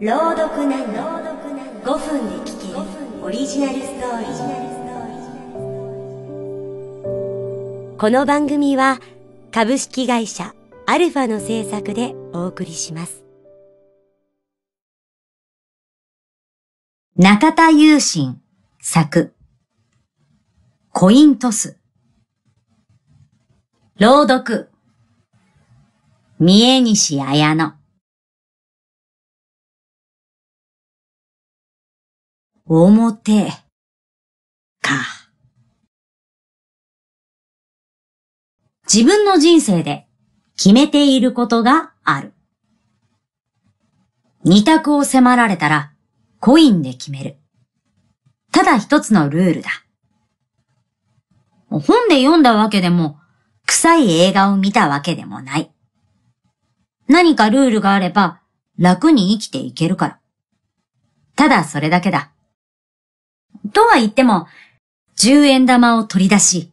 朗読な5分でオリジナルストーリーこの番組は株式会社アルファの制作でお送りします中田雄心作。コイントス、朗読、三重西綾乃。表、か。自分の人生で決めていることがある。二択を迫られたらコインで決める。ただ一つのルールだ。本で読んだわけでも、臭い映画を見たわけでもない。何かルールがあれば、楽に生きていけるから。ただそれだけだ。とは言っても、10円玉を取り出し、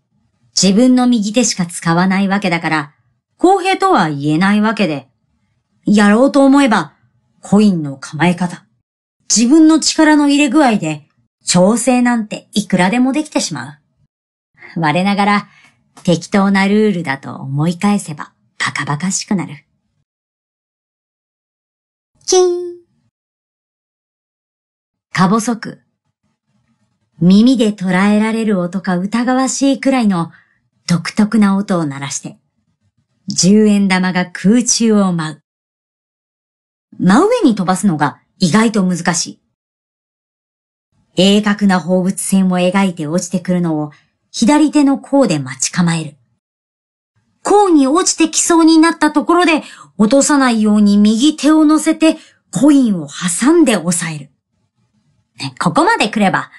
自分の右手しか使わないわけだから、公平とは言えないわけで、やろうと思えば、コインの構え方、自分の力の入れ具合で調整なんていくらでもできてしまう。我ながら適当なルールだと思い返せばバカバカしくなる。キーンかそく、耳で捉えられる音か疑わしいくらいの独特な音を鳴らして、十円玉が空中を舞う。真上に飛ばすのが意外と難しい。鋭角な放物線を描いて落ちてくるのを左手の甲で待ち構える。甲に落ちてきそうになったところで落とさないように右手を乗せてコインを挟んで押さえる。ここまで来れば、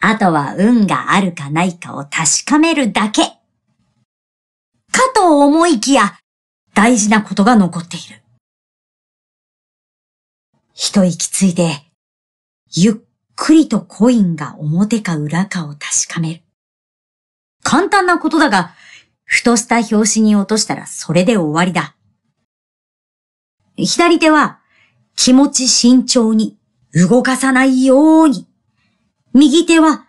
あとは運があるかないかを確かめるだけ。かと思いきや、大事なことが残っている。一息ついて、ゆっくりとコインが表か裏かを確かめる。簡単なことだが、ふとした拍子に落としたらそれで終わりだ。左手は気持ち慎重に動かさないように。右手は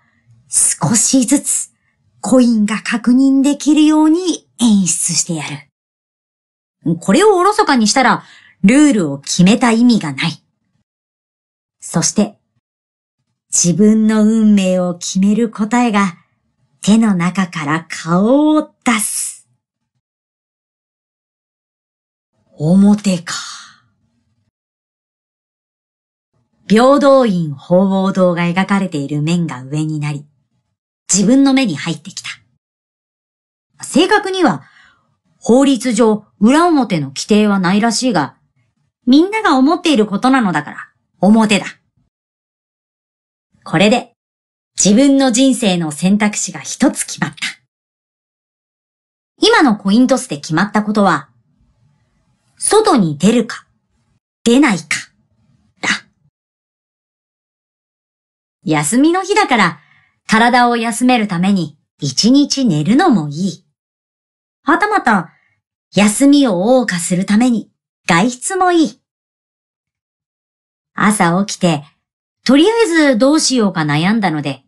少しずつコインが確認できるように演出してやる。これをおろそかにしたらルールを決めた意味がない。そして自分の運命を決める答えが手の中から顔を出す。表か。平等院鳳凰堂が描かれている面が上になり、自分の目に入ってきた。正確には、法律上裏表の規定はないらしいが、みんなが思っていることなのだから、表だ。これで自分の人生の選択肢が一つ決まった。今のコイントスで決まったことは、外に出るか、出ないか、だ。休みの日だから、体を休めるために一日寝るのもいい。はたまた、休みを謳歌するために外出もいい。朝起きてとりあえずどうしようか悩んだので、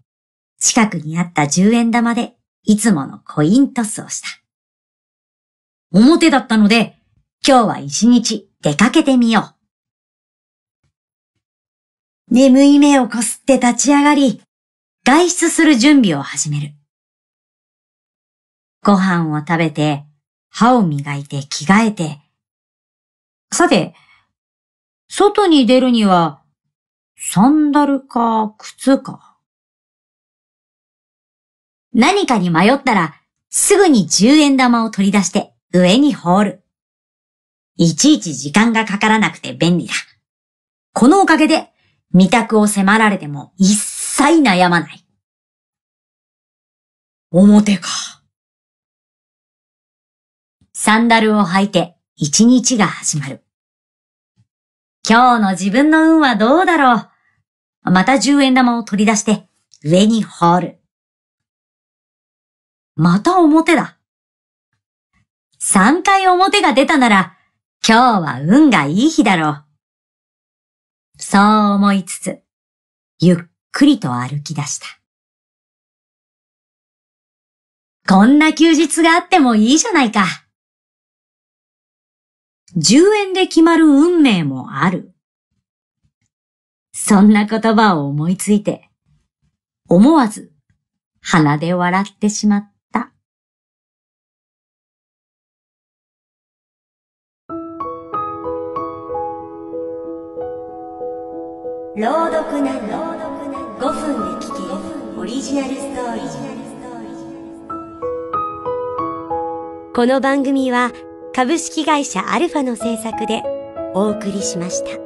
近くにあった十円玉でいつものコイントスをした。表だったので、今日は一日出かけてみよう。眠い目をこすって立ち上がり、外出する準備を始める。ご飯を食べて、歯を磨いて着替えて。さて、外に出るにはサンダルか、靴か。何かに迷ったら、すぐに十円玉を取り出して上に放る。いちいち時間がかからなくて便利だ。このおかげで、二択を迫られても一切悩まない。表か。サンダルを履いて一日が始まる。今日の自分の運はどうだろうまた10円玉を取り出して、上に放る。また表だ。3回表が出たなら、今日は運がいい日だろう。そう思いつつ、ゆっくりと歩き出した。こんな休日があってもいいじゃないか。10円で決まる運命もある。そんな言葉を思いついて、思わず鼻で笑ってしまった。朗読な朗読な5分で聞きオリジナルストーリーこの番組は株式会社アルファの制作でお送りしました。